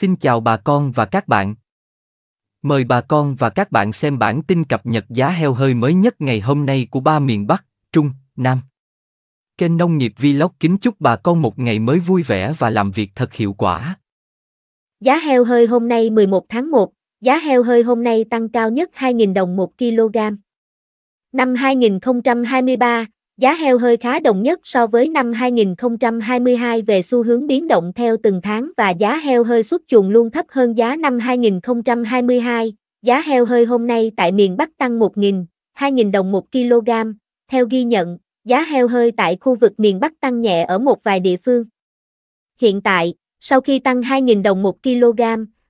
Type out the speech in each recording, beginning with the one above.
Xin chào bà con và các bạn. Mời bà con và các bạn xem bản tin cập nhật giá heo hơi mới nhất ngày hôm nay của ba miền Bắc, Trung, Nam. Kênh Nông nghiệp Vlog kính chúc bà con một ngày mới vui vẻ và làm việc thật hiệu quả. Giá heo hơi hôm nay 11 tháng 1, giá heo hơi hôm nay tăng cao nhất 2.000 đồng 1 kg. Năm 2023, Giá heo hơi khá đồng nhất so với năm 2022 về xu hướng biến động theo từng tháng và giá heo hơi xuất chuồng luôn thấp hơn giá năm 2022. Giá heo hơi hôm nay tại miền Bắc tăng 1.000, 2.000 đồng 1 kg. Theo ghi nhận, giá heo hơi tại khu vực miền Bắc tăng nhẹ ở một vài địa phương. Hiện tại, sau khi tăng 2.000 đồng 1 kg,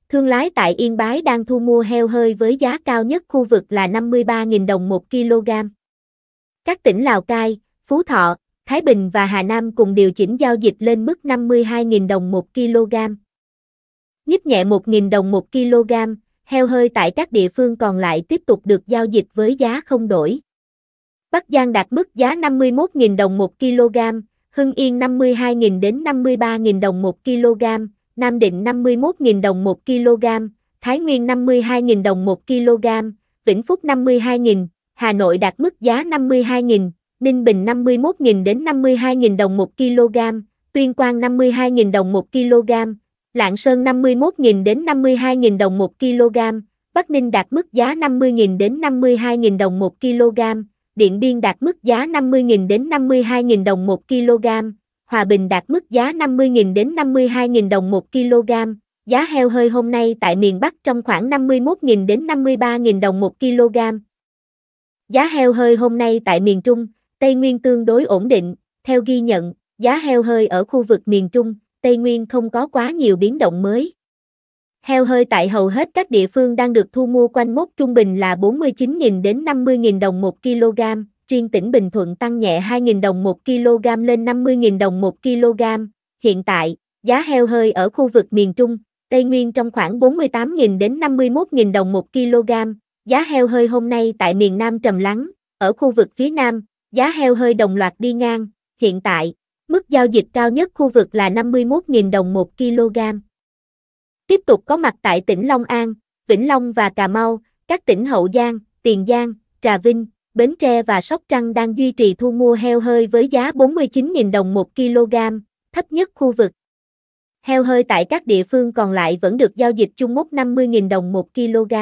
thương lái tại Yên Bái đang thu mua heo hơi với giá cao nhất khu vực là 53.000 đồng 1 kg. Các tỉnh Lào Cai, Phú Thọ, Thái Bình và Hà Nam cùng điều chỉnh giao dịch lên mức 52.000 đồng 1 kg. Nhíp nhẹ 1.000 đồng 1 kg, heo hơi tại các địa phương còn lại tiếp tục được giao dịch với giá không đổi. Bắc Giang đạt mức giá 51.000 đồng 1 kg, Hưng Yên 52.000 đến 53.000 đồng 1 kg, Nam Định 51.000 đồng 1 kg, Thái Nguyên 52.000 đồng 1 kg, Vĩnh Phúc 52.000, Hà Nội đạt mức giá 52.000, Ninh Bình 51.000 đến 52.000 đồng 1 kg, Tuyên Quang 52.000 đồng 1 kg, Lạng Sơn 51.000 đến 52.000 đồng 1 kg, Bắc Ninh đạt mức giá 50.000 đến 52.000 đồng 1 kg, Điện Biên đạt mức giá 50.000 đến 52.000 đồng 1 kg, Hòa Bình đạt mức giá 50.000 đến 52.000 đồng 1 kg. Giá heo hơi hôm nay tại miền Bắc trong khoảng 51.000 đến 53.000 đồng 1 kg, Giá heo hơi hôm nay tại miền Trung, Tây Nguyên tương đối ổn định, theo ghi nhận, giá heo hơi ở khu vực miền Trung, Tây Nguyên không có quá nhiều biến động mới. Heo hơi tại hầu hết các địa phương đang được thu mua quanh mốc trung bình là 49.000 đến 50.000 đồng 1 kg, riêng tỉnh Bình Thuận tăng nhẹ 2.000 đồng 1 kg lên 50.000 đồng 1 kg. Hiện tại, giá heo hơi ở khu vực miền Trung, Tây Nguyên trong khoảng 48.000 đến 51.000 đồng 1 kg, Giá heo hơi hôm nay tại miền Nam trầm lắng, ở khu vực phía Nam, giá heo hơi đồng loạt đi ngang, hiện tại, mức giao dịch cao nhất khu vực là 51.000 đồng 1 kg. Tiếp tục có mặt tại tỉnh Long An, Vĩnh Long và Cà Mau, các tỉnh Hậu Giang, Tiền Giang, Trà Vinh, Bến Tre và Sóc Trăng đang duy trì thu mua heo hơi với giá 49.000 đồng 1 kg, thấp nhất khu vực. Heo hơi tại các địa phương còn lại vẫn được giao dịch chung mốc 50.000 đồng 1 kg.